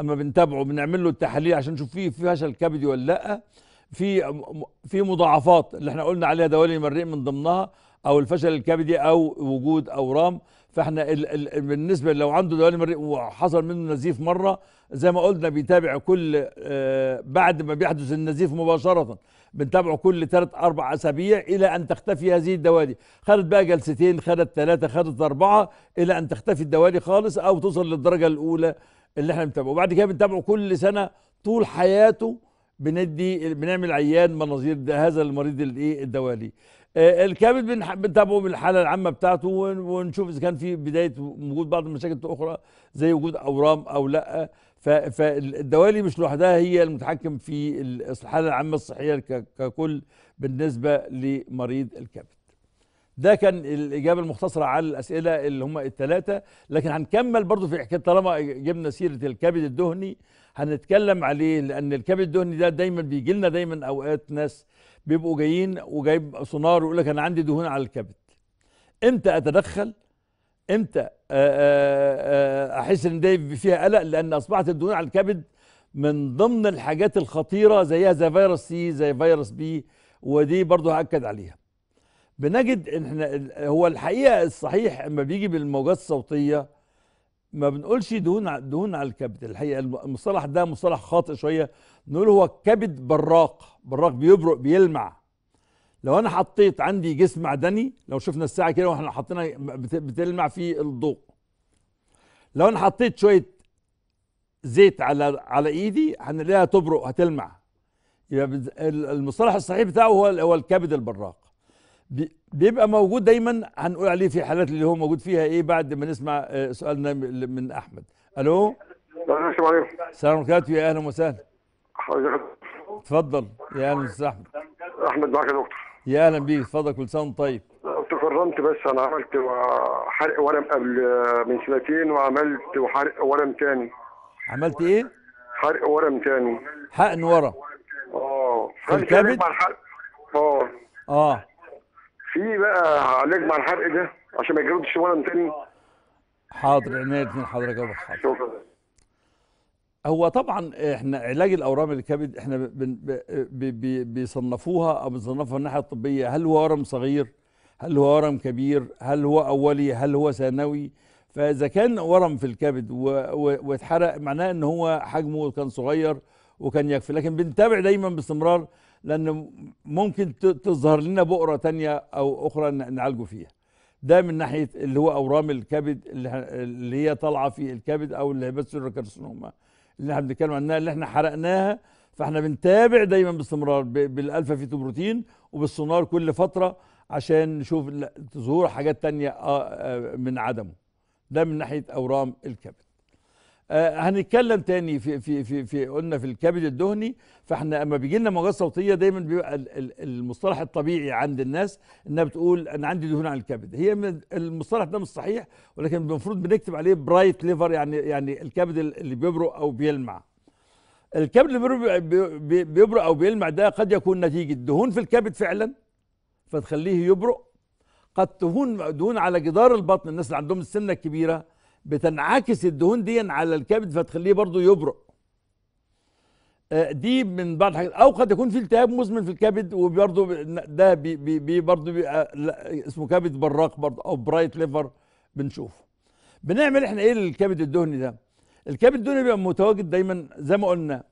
اما بنتابعه بنعمل له التحاليل عشان نشوف فيه في فشل كبدي ولا لا في في مضاعفات اللي احنا قلنا عليها دوالي المريء من ضمنها او الفشل الكبدي او وجود اورام فاحنا الـ الـ بالنسبه لو عنده دوالي مريء وحصل منه نزيف مره زي ما قلنا بيتابع كل آه بعد ما بيحدث النزيف مباشره بنتابعه كل ثلاث اربع اسابيع الى ان تختفي هذه الدوالي خدت بقى جلستين خدت ثلاثه خدت اربعه الى ان تختفي الدوالي خالص او توصل للدرجه الاولى اللي احنا بنتابعه وبعد كده بنتابعه كل سنه طول حياته بندي بنعمل عيان مناظير هذا المريض الايه الدوالي آه، الكبد بنتابعه بالحاله العامه بتاعته ونشوف اذا كان في بدايه وجود بعض المشاكل الاخرى زي وجود اورام او لا فالدوالي مش لوحدها هي المتحكم في الحاله العامه الصحيه ككل بالنسبه لمريض الكبد. ده كان الاجابه المختصره على الاسئله اللي هم الثلاثه لكن هنكمل برضو في حكايه طالما جبنا سيره الكبد الدهني هنتكلم عليه لان الكبد الدهني ده دايما بيجي لنا دايما اوقات ناس بيبقوا جايين وجايب سونار ويقول لك انا عندي دهون على الكبد امتى اتدخل امتى آه، آه، آه، احس ان دي فيها قلق لان اصبحت الدهون على الكبد من ضمن الحاجات الخطيره زيها زي فيروس سي زي فيروس بي ودي برضه هاكد عليها بنجد ان احنا هو الحقيقه الصحيح اما بيجي بالموجات الصوتيه ما بنقولش دهون دهون على الكبد الحقيقه المصطلح ده مصطلح خاطئ شويه نقول هو كبد براق براق بيبرق بيلمع لو انا حطيت عندي جسم معدني لو شفنا الساعه كده واحنا حاطينها بتلمع في الضوء لو انا حطيت شويه زيت على على ايدي هنلاقيها تبرق هتلمع يبقى المصطلح الصحيح بتاعه هو هو الكبد البراق بيبقى موجود دايما هنقول عليه في حالات اللي هو موجود فيها ايه بعد ما نسمع آه، سؤالنا من احمد الو السلام عليكم السلام عليكم يا اهلا وسهلا حضرتك اتفضل يا اهلا استاذ احمد احمد معاك يا دكتور يا اهلا بيك اتفضل كل سنه وانت طيب تكرمت بس انا عملت حرق ورم قبل آه، من سنتين وعملت وحرق ورم تاني عملت ايه؟ حرق ورم تاني حقن ورم اه في الكبد؟ اه اه في بقى علاج مع الحرق ده عشان ما يجردش ورم تاني حاضر عناية من حضرتك ابو حاضر شكرا هو طبعا احنا علاج الاورام الكبد احنا بيصنفوها او بنصنفها من الناحيه الطبيه هل هو ورم صغير هل هو ورم كبير هل هو اولي هل هو ثانوي فاذا كان ورم في الكبد واتحرق معناه ان هو حجمه كان صغير وكان يكفي لكن بنتابع دايما باستمرار لأن ممكن تظهر لنا بؤرة تانية أو أخرى نعالجه فيها ده من ناحية اللي هو أورام الكبد اللي هي طالعة في الكبد أو اللي هي بس الكارسينوما اللي احنا بنتكلم عنها اللي احنا حرقناها فاحنا بنتابع دايما باستمرار بالالفا فيتو بروتين وبالسونار كل فتره عشان نشوف ظهور حاجات تانية آه، آه، من عدمه ده من ناحيه اورام الكبد آه هنتكلم تاني في في في, في قلنا في الكبد الدهني فاحنا اما بيجي لنا موجات صوتيه دايما بيبقى المصطلح الطبيعي عند الناس انها بتقول انا عندي دهون على الكبد هي المصطلح ده مش صحيح ولكن المفروض بنكتب عليه برايت ليفر يعني يعني الكبد اللي بيبرق او بيلمع الكبد اللي بيبرق او بيلمع ده قد يكون نتيجه دهون في الكبد فعلا فتخليه يبرق قد تهون دهون على جدار البطن الناس اللي عندهم السنه الكبيره بتنعكس الدهون دي على الكبد فتخليه برضه يبرق آه، دي من بعض الحاجات او قد يكون في التهاب مزمن في الكبد وبرضه ده بي بي برضه بيبقى اسمه كبد براق برضه او برايت ليفر بنشوفه بنعمل احنا ايه للكبد الدهني ده الكبد الدهني بيبقى متواجد دايما زي ما قلنا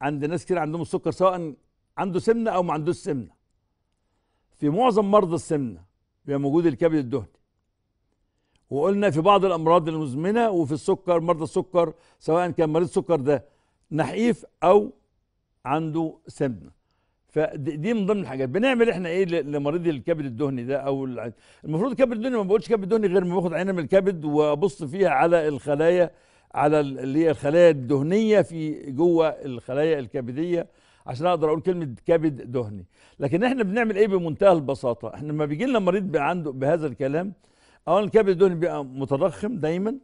عند ناس كتير عندهم السكر سواء عنده سمنه او ما عندوش سمنه في معظم مرضى السمنه بيبقى موجود الكبد الدهني وقلنا في بعض الامراض المزمنه وفي السكر مرضى السكر سواء كان مريض السكر ده نحيف او عنده سمنه فدي من ضمن الحاجات بنعمل احنا ايه لمريض الكبد الدهني ده او المفروض الكبد الدهني ما بقولش كبد دهني غير ما باخد عينه من الكبد وابص فيها على الخلايا على اللي هي الخلايا الدهنيه في جوه الخلايا الكبديه عشان اقدر اقول كلمه كبد دهني لكن احنا بنعمل ايه بمنتهى البساطه احنا لما بيجي لنا مريض عنده بهذا الكلام اولا الكبد الدهني بيبقى متضخم دايما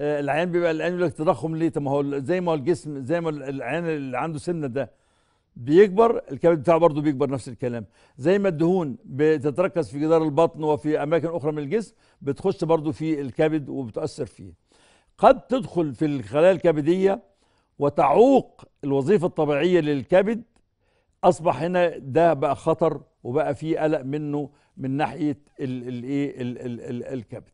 آه العيان بيبقى العيان يقول لك تضخم ليه طب ما هو زي ما هو الجسم زي ما العيان اللي عنده سمنه ده بيكبر الكبد بتاعه برضه بيكبر نفس الكلام زي ما الدهون بتتركز في جدار البطن وفي اماكن اخرى من الجسم بتخش برضه في الكبد وبتاثر فيه قد تدخل في الخلايا الكبديه وتعوق الوظيفه الطبيعيه للكبد اصبح هنا ده بقى خطر وبقى فيه قلق منه من ناحيه الايه الكبد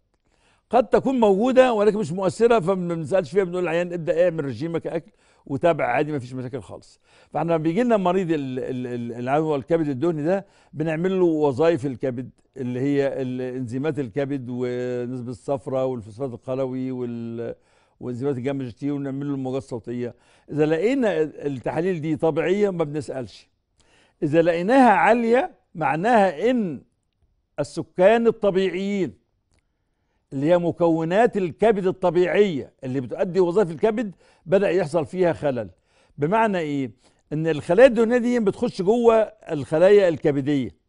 قد تكون موجوده ولكن مش مؤثره فما بنسالش فيها بنقول العيان ابدا اعمل إيه رجيمك اكل وتابع عادي ما فيش مشاكل خالص فاحنا لما بيجي لنا مريض العدوى الكبد الدهني ده بنعمل له وظائف الكبد اللي هي انزيمات الكبد ونسبه الصفراء والفوسفات القلوي وال وانزيمات الجامما جي تي إيه، ونعمل له الموجات الصوتيه اذا لقينا التحاليل دي طبيعيه ما بنسالش اذا لقيناها عاليه معناها ان السكان الطبيعيين اللي هي مكونات الكبد الطبيعية اللي بتؤدي وظائف الكبد بدأ يحصل فيها خلل بمعنى ايه ان الخلايا الدهنية دي بتخش جوه الخلايا الكبدية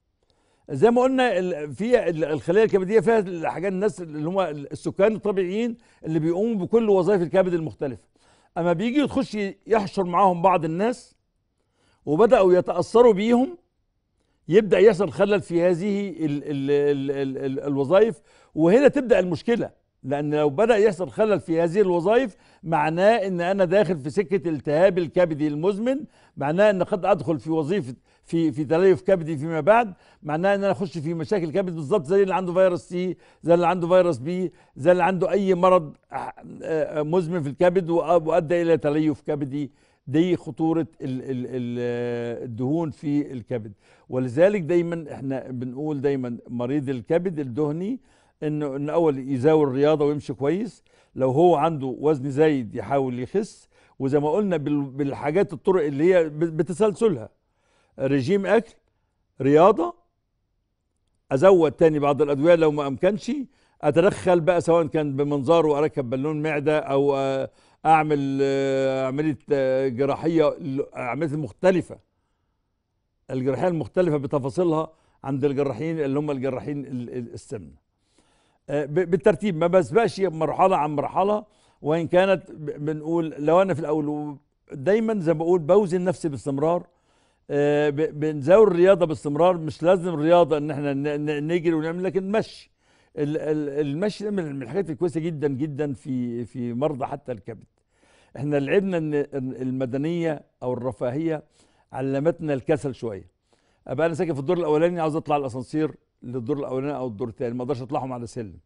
زي ما قلنا في الخلايا الكبدية فيها الحاجات الناس اللي هم السكان الطبيعيين اللي بيقوموا بكل وظائف الكبد المختلفة اما بيجي تخش يحشر معاهم بعض الناس وبدأوا يتأثروا بيهم يبدا يحصل خلل في هذه ال ال ال الـ الـ الوظائف وهنا تبدا المشكله لان لو بدا يحصل خلل في هذه الوظائف معناه ان انا داخل في سكه التهاب الكبدي المزمن معناه ان قد ادخل في وظيفه في في تليف كبدي فيما بعد معناه ان انا اخش في مشاكل كبد بالظبط زي اللي عنده فيروس سي زي اللي عنده فيروس بي زي اللي عنده اي مرض آه، آه، مزمن في الكبد وادى الى تليف كبدي دي خطورة الدهون في الكبد ولذلك دايما احنا بنقول دايما مريض الكبد الدهني انه ان اول يزاول الرياضة ويمشي كويس لو هو عنده وزن زايد يحاول يخس وزي ما قلنا بالحاجات الطرق اللي هي بتسلسلها رجيم اكل رياضة ازود تاني بعض الادوية لو ما امكنش اتدخل بقى سواء كان بمنظار واركب بالون معده او آه، اعمل آه، عمليه آه، جراحيه عمليات مختلفه الجراحيه المختلفه بتفاصيلها عند الجراحين اللي هم الجراحين السمنه آه، بالترتيب ما بسبقش مرحله عن مرحله وان كانت بنقول لو انا في الاول دايما زي ما بقول بوزن نفسي باستمرار بنزور الرياضه باستمرار مش لازم الرياضه ان احنا نجري ونعمل لكن مشي المشي من الحاجات الكويسه جدا جدا في في مرضى حتى الكبد احنا لعبنا ان المدنيه او الرفاهيه علمتنا الكسل شويه ابقى انا ساكن في الدور الاولاني عاوز اطلع الاسانسير للدور الاولاني او الدور الثاني ما اقدرش اطلعهم على سلم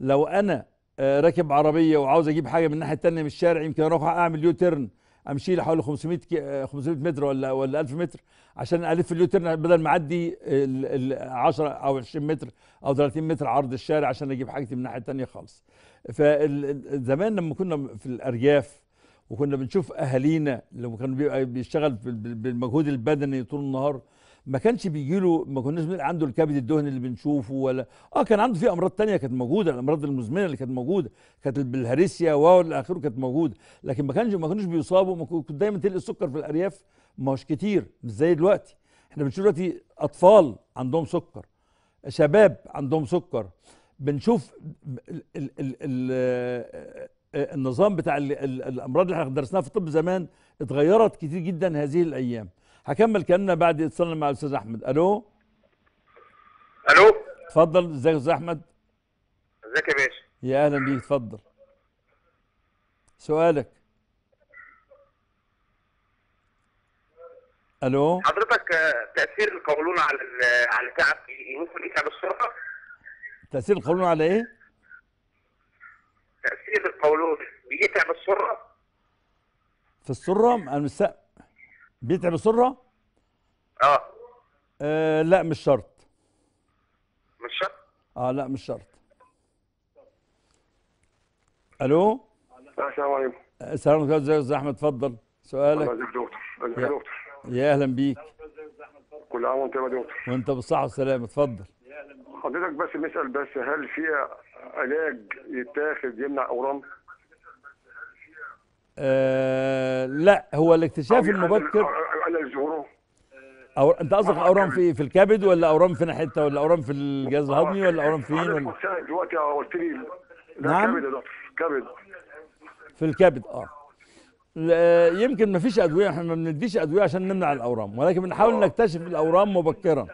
لو انا آه، راكب عربيه وعاوز اجيب حاجه من الناحيه الثانيه من الشارع يمكن اروح اعمل يو تيرن امشي لي حوالي 500 كي 500 متر ولا ولا 1000 متر عشان الف اليو تيرن بدل ما اعدي ال 10 او 20 متر او 30 متر عرض الشارع عشان اجيب حاجتي من الناحيه الثانيه خالص فزمان لما كنا في الارياف وكنا بنشوف اهالينا لو كان بيشتغل بالمجهود البدني طول النهار ما كانش بيجي له ما كناش بنقول عنده الكبد الدهني اللي بنشوفه ولا اه كان عنده في امراض تانية كانت موجوده الامراض المزمنه اللي كانت موجوده كانت بالهريسيا و اخره كانت موجوده لكن ما كانش ما كانوش بيصابوا كنت دايما تلقي السكر في الارياف ما هوش كتير مش زي دلوقتي احنا بنشوف دلوقتي اطفال عندهم سكر شباب عندهم سكر بنشوف ال ال ال النظام بتاع الامراض اللي احنا درسناها في الطب زمان اتغيرت كتير جدا هذه الايام هكمل كلامنا بعد اتصالنا مع الاستاذ احمد الو الو اتفضل ازيك يا استاذ احمد ازيك يا باشا يا اهلا بيك اتفضل سؤالك الو حضرتك آه، تاثير القولون على على التعب ممكن يتعب إيه؟ السرعه تاثير القولون على ايه تأثير القولون بيتعب السرة في السرة المس... بيتعب السرة؟ اه, آه لا مش شرط مش شرط؟ اه لا مش شرط الو آه، السلام عليكم السلام عليكم ازيك استاذ احمد اتفضل سؤالك الله يا دكتور يا دكتور يا اهلا بيك كل عام وانت يا دكتور وانت بالصحه والسلامه اتفضل حضرتك بس نسال بس هل في علاج يتاخد يمنع اورام آه لا هو الاكتشاف المبكر على الزهور أو انت قصدك اورام في في الكبد ولا اورام في ناحيه ولا اورام في الجهاز الهضمي ولا اورام فين ولا دلوقتي آه، قلت لي نعم ده كبد في الكبد اه يمكن ما فيش ادويه احنا ما بنديش ادويه عشان نمنع الاورام ولكن بنحاول آه. نكتشف الاورام مبكرا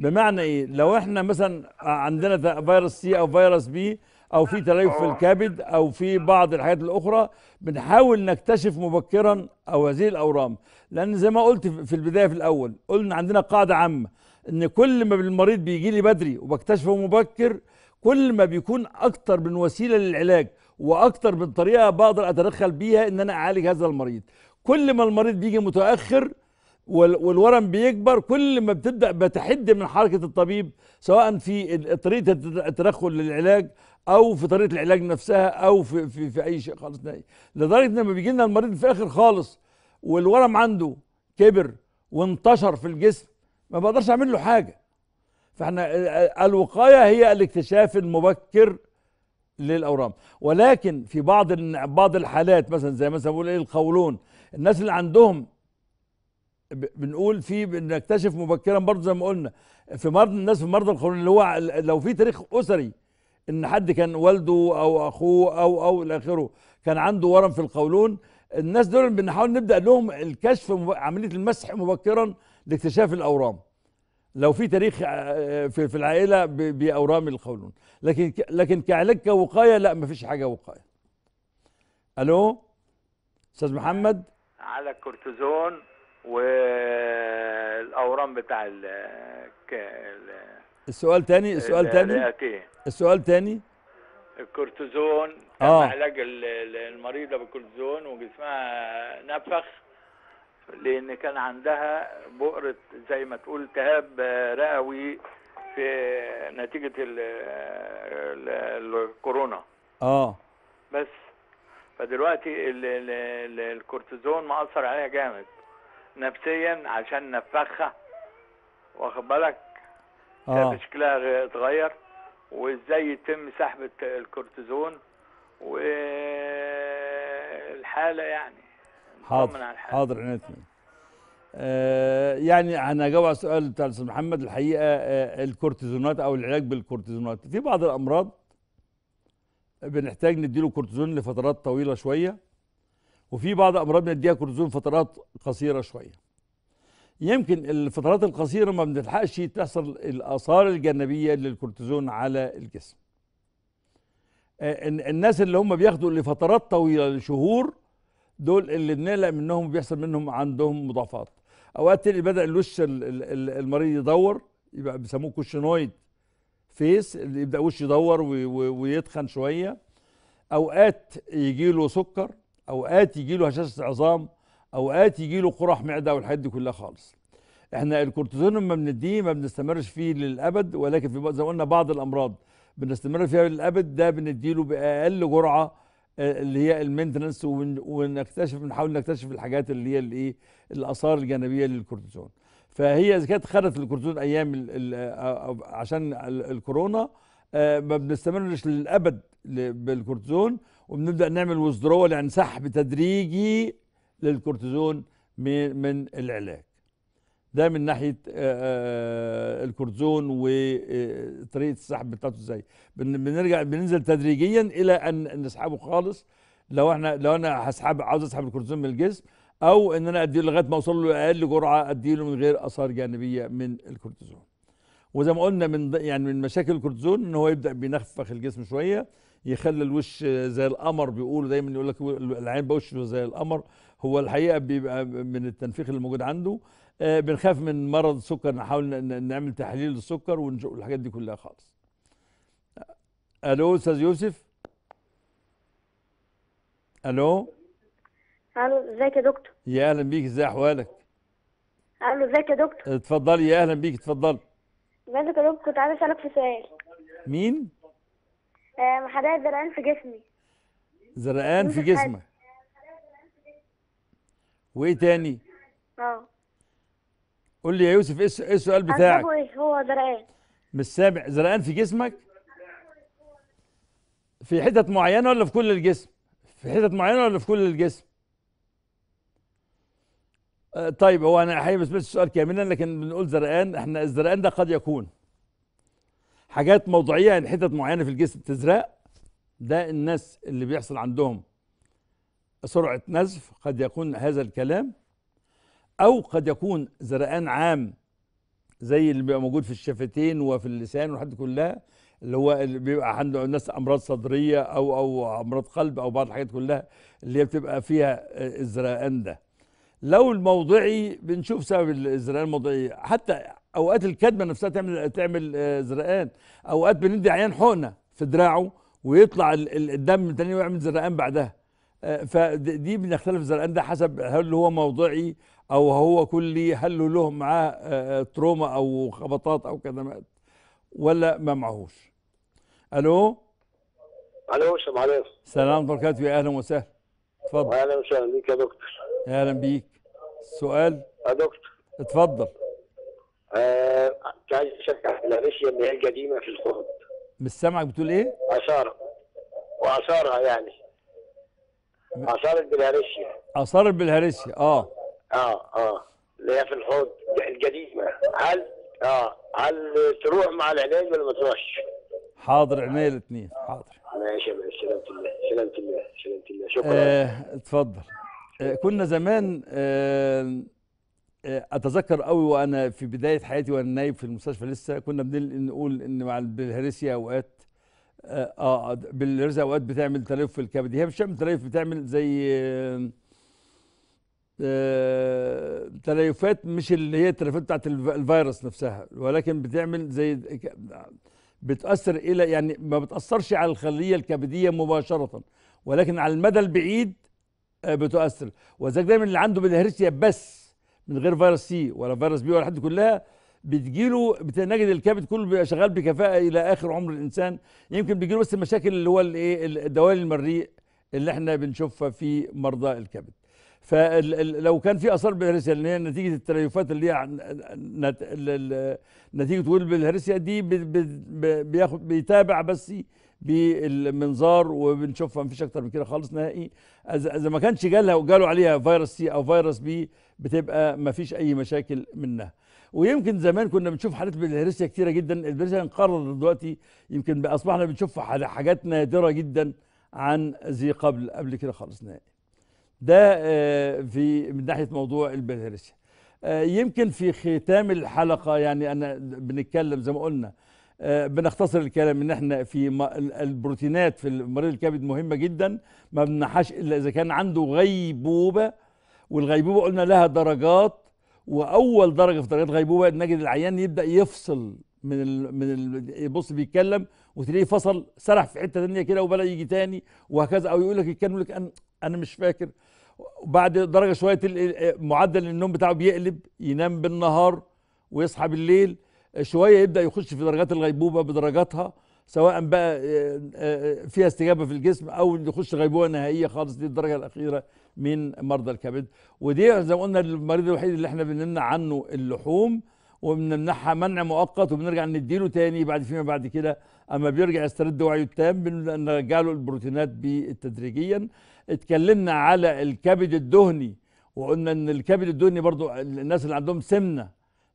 بمعنى ايه لو احنا مثلا عندنا فيروس سي او فيروس بي او في تليف في الكبد او في بعض الحاجات الاخرى بنحاول نكتشف مبكرا او هذه الاورام لان زي ما قلت في البدايه في الاول قلنا عندنا قاعده عامه ان كل ما المريض بيجي لي بدري وبكتشفه مبكر كل ما بيكون اكتر من وسيله للعلاج واكتر من طريقه بقدر اتدخل بيها ان انا اعالج هذا المريض كل ما المريض بيجي متاخر والورم بيكبر كل ما بتبدا بتحد من حركه الطبيب سواء في طريقه التدخل للعلاج او في طريقه العلاج نفسها او في في, في اي شيء خالص نهائي لدرجه لما بيجي لنا المريض في الاخر خالص والورم عنده كبر وانتشر في الجسم ما بقدرش اعمل له حاجه فاحنا الوقايه هي الاكتشاف المبكر للاورام ولكن في بعض بعض الحالات مثلا زي مثلا بقول ايه القولون الناس اللي عندهم بنقول في بنكتشف مبكرا برضه زي ما قلنا في مرض الناس في مرض القولون اللي هو لو في تاريخ اسري ان حد كان والده او اخوه او او الى اخره كان عنده ورم في القولون الناس دول بنحاول نبدا لهم الكشف عمليه المسح مبكرا لاكتشاف الاورام لو في تاريخ آه، في العائله باورام القولون لكن لكن كعلاج كوقايه لا مفيش حاجه وقايه الو استاذ محمد على الكورتيزون والاورام بتاع ال السؤال تاني السؤال تاني السؤال تاني الكورتيزون آه. علاج المريضه بالكورتيزون وجسمها نفخ لان كان عندها بؤره زي ما تقول التهاب رئوي في نتيجه الكورونا اه بس فدلوقتي الكورتيزون مأثر عليها جامد نفسيا عشان نفخها واخد بالك آه. شكلها اتغير وازاي يتم سحب الكورتيزون والحاله يعني حاضر على الحالة. حاضر عنتني آه يعني انا هجاوب على سؤال بتاع الاستاذ محمد الحقيقه آه الكورتيزونات او العلاج بالكورتيزونات في بعض الامراض بنحتاج نديله كورتيزون لفترات طويله شويه وفي بعض امراض بنديها كورتيزون فترات قصيره شويه يمكن الفترات القصيره ما بنلحقش تحصل الاثار الجانبيه للكورتيزون على الجسم آه، الناس اللي هم بياخدوا لفترات طويله لشهور دول اللي بنقلق منهم بيحصل منهم عندهم مضاعفات اوقات اللي بدا الوش المريض يدور يبقى بيسموه كوشنويد فيس اللي يبدا وشه يدور ويتخن شويه اوقات يجي له سكر اوقات يجي له هشاشه عظام اوقات يجي له قرح معده والحاجات دي كلها خالص احنا الكورتيزون لما بنديه ما بنستمرش فيه للابد ولكن في زي ما قلنا بعض الامراض بنستمر فيها للابد ده بنديله باقل جرعه آه، اللي هي المينتنس ونكتشف بنحاول نكتشف الحاجات اللي هي الايه الاثار الجانبيه للكورتيزون فهي اذا كانت خدت الكورتيزون ايام الـ الـ آه، آه، عشان الكورونا ما بنستمرش للابد بالكورتيزون وبنبدا نعمل وزدرول يعني سحب تدريجي للكورتيزون من العلاج ده من ناحيه آه، آه، الكورتيزون وطريقه آه، السحب بتاعته ازاي بنرجع بننزل تدريجيا الى ان نسحبه خالص لو احنا لو انا هسحب عاوز اسحب الكورتيزون من الجسم او ان انا اديله لغايه ما اوصل له اقل جرعه اديله من غير اثار جانبيه من الكورتيزون وزي ما قلنا من يعني من مشاكل الكورتيزون ان هو يبدا بينخفخ الجسم شويه يخلي الوش زي القمر بيقولوا دايما يقول لك العين بوش زي القمر هو الحقيقه بيبقى من التنفيخ اللي موجود عنده آه بنخاف من مرض السكر نحاول نعمل تحليل للسكر والحاجات دي كلها خالص آه، الو استاذ يوسف الو الو ازيك يا دكتور يا اهلا بيك ازي احوالك الو ازيك يا دكتور اتفضلي يا اهلا بيك اتفضلي ازيك يا دكتور كنت عايز اسالك في سؤال مين آه، حدائق زرقان في جسمي زرقان في جسمك وايه تاني؟ اه قول لي يا يوسف ايه, إيه السؤال بتاعك؟ ايه هو زرقان مش سامع زرقان في جسمك؟ في حتت معينة ولا في كل الجسم؟ في حتت معينة ولا في كل الجسم؟ آه طيب هو انا الحقيقه ما سمعتش السؤال كاملا لكن بنقول زرقان احنا الزرقان ده قد يكون حاجات موضوعيه يعني حتت معينه في الجسم تزرق ده الناس اللي بيحصل عندهم سرعه نزف قد يكون هذا الكلام او قد يكون زرقان عام زي اللي بيبقى موجود في الشفتين وفي اللسان والحاجات كلها اللي هو اللي بيبقى عند الناس امراض صدريه او او امراض قلب او بعض الحاجات كلها اللي هي بتبقى فيها الزرقان ده لو الموضعي بنشوف سبب الزرقان الموضعي حتى اوقات الكدمه نفسها تعمل تعمل آه، زرقان اوقات بندي عيان حقنه في دراعه ويطلع الدم تاني ويعمل زرقان بعدها آه، فدي بنختلف الزرقان ده حسب هل هو موضعي او هو كلي هل له معاه آه، تروما او خبطات او كدمات ولا ما معهوش الو الو السلام عليكم السلام وبركاته يا اهلا وسهلا اتفضل اهلا وسهلا بيك يا دكتور اهلا بيك السؤال يا دكتور اتفضل كنت شركة اشجع اللي هي القديمه في الخرد مش سامعك بتقول ايه؟ اثارها واثارها يعني آثار بالهرشيا آثار بالهرشيا اه اه اه اللي هي في الحوض القديمه هل اه هل تروح مع العلاج ولا ما تروحش؟ حاضر عينيا الاثنين حاضر ماشي يا سلامة الله سلامة الله سلامة الله شكرا آه، اتفضل آه، كنا زمان آه اتذكر قوي وانا في بدايه حياتي وانا نايب في المستشفى لسه كنا بنقول ان مع بالهرسيا اوقات اه, آه، بالهرسيا اوقات بتعمل تليف في الكبد هي مش بتعمل تليف بتعمل زي آه، آه، تليفات مش اللي هي التليفات بتاعت الفيروس نفسها ولكن بتعمل زي بتأثر إلى يعني ما بتأثرش على الخلية الكبدية مباشرة ولكن على المدى البعيد بتؤثر وذلك دايما اللي عنده بالهرسيا بس من غير فيروس سي ولا فيروس بي ولا حد كلها بتجيله نجد الكبد كله بيبقى شغال بكفاءه الى اخر عمر الانسان يمكن بيجيله بس المشاكل اللي هو الايه الدوال المريء اللي احنا بنشوفها في مرضى الكبد فلو كان في اثار بالهرسيا اللي هي نتيجه التليفات اللي هي نتيجه ولد بالهرسيا دي بياخد بيتابع بس بالمنظار وبنشوفها مفيش اكتر من كده خالص نهائي اذا ما كانش جالها وجالوا عليها فيروس سي او فيروس بي بتبقى مفيش اي مشاكل منها ويمكن زمان كنا بنشوف حالات بالهرسيا كتيره جدا البلهرسيا انقرض دلوقتي يمكن اصبحنا بنشوف حاجات نادره جدا عن زي قبل قبل كده خالص نهائي ده آه، في من ناحيه موضوع البلهارسيا آه، يمكن في ختام الحلقه يعني انا بنتكلم زي ما قلنا آه، بنختصر الكلام ان احنا في البروتينات في مريض الكبد مهمه جدا ما بنحش الا اذا كان عنده غيبوبه والغيبوبه قلنا لها درجات واول درجه في درجات غيبوبه نجد العيان يبدا يفصل من الـ من الـ يبص بيتكلم وتلاقيه فصل سرح في حته ثانيه كده وبدا يجي تاني وهكذا او يقول لك يتكلم يقول لك انا انا مش فاكر بعد درجه شويه معدل النوم بتاعه بيقلب ينام بالنهار ويصحى بالليل شويه يبدا يخش في درجات الغيبوبه بدرجاتها سواء بقى آه، آه، آه، فيها استجابه في الجسم او يخش غيبوبه نهائيه خالص دي الدرجه الاخيره من مرضى الكبد ودي زي ما قلنا المريض الوحيد اللي احنا بنمنع عنه اللحوم وبنمنعها منع مؤقت وبنرجع نديله تاني بعد فيما بعد كده اما بيرجع يسترد وعيه التام بنرجع له البروتينات تدريجيا اتكلمنا على الكبد الدهني وقلنا ان الكبد الدهني برضو الناس اللي عندهم سمنه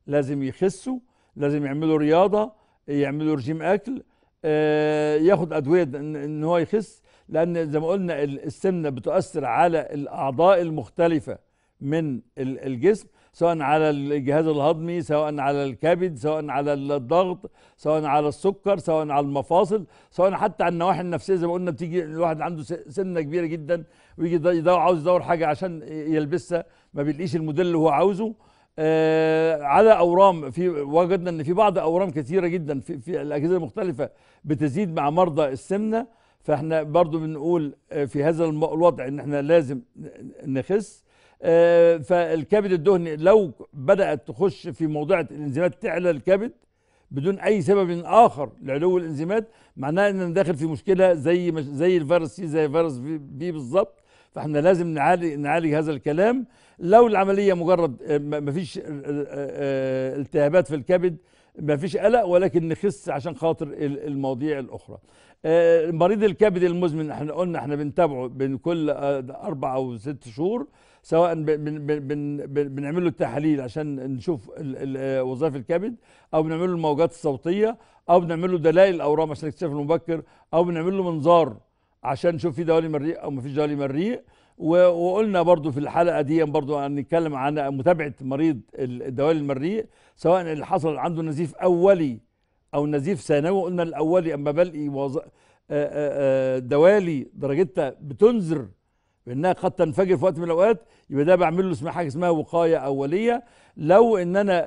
لازم يخسوا لازم يعملوا رياضه يعملوا رجيم اكل آه، ياخد ادويه ان هو يخس لان زي ما قلنا السمنه بتؤثر على الاعضاء المختلفه من الجسم سواء على الجهاز الهضمي سواء على الكبد سواء على الضغط سواء على السكر سواء على المفاصل سواء حتى على النواحي النفسيه زي ما قلنا بتيجي الواحد عنده سمنه كبيره جدا ويجي يدور عاوز يدور حاجه عشان يلبسها ما بيلاقيش الموديل اللي هو عاوزه آه، على اورام في وجدنا ان في بعض اورام كثيره جدا في, في الاجهزه المختلفه بتزيد مع مرضى السمنه فاحنا برضو بنقول آه، في هذا الوضع ان احنا لازم نخس آه، فالكبد الدهني لو بدات تخش في موضوع الانزيمات تعلى الكبد بدون اي سبب اخر لعلو الانزيمات معناه اننا داخل في مشكله زي زي الفيروس سي زي فيروس بي بالظبط فاحنا لازم نعالج نعالج هذا الكلام لو العمليه مجرد آه، مفيش آه، آه، التهابات في الكبد مفيش قلق ولكن نخس عشان خاطر المواضيع الاخرى مريض الكبد المزمن احنا قلنا احنا بنتابعه بين كل اربع او ست شهور سواء بن بن بنعمل له التحاليل عشان نشوف وظائف الكبد او بنعمل له الموجات الصوتيه او بنعمل له دلائل الاورام عشان الاكتشاف المبكر او بنعمل له منظار عشان نشوف في دوالي مريء او ما فيش دوالي مريء وقلنا برضو في الحلقه دي برضو هنتكلم عن متابعه مريض الدوالي المريء سواء اللي حصل عنده نزيف اولي او نزيف ثانوي قلنا الاولي اما بلقي وز... دوالي درجتها بتنذر بانها قد تنفجر في وقت من الاوقات يبقى ده بعمل له اسمها حاجه اسمها وقايه اوليه لو ان انا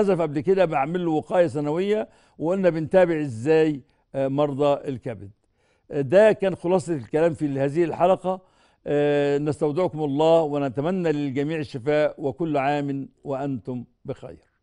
نزف قبل كده بعمل له وقايه سنويه وقلنا بنتابع ازاي مرضى الكبد ده كان خلاصة الكلام في هذه الحلقة آه، نستودعكم الله ونتمنى للجميع الشفاء وكل عام وأنتم بخير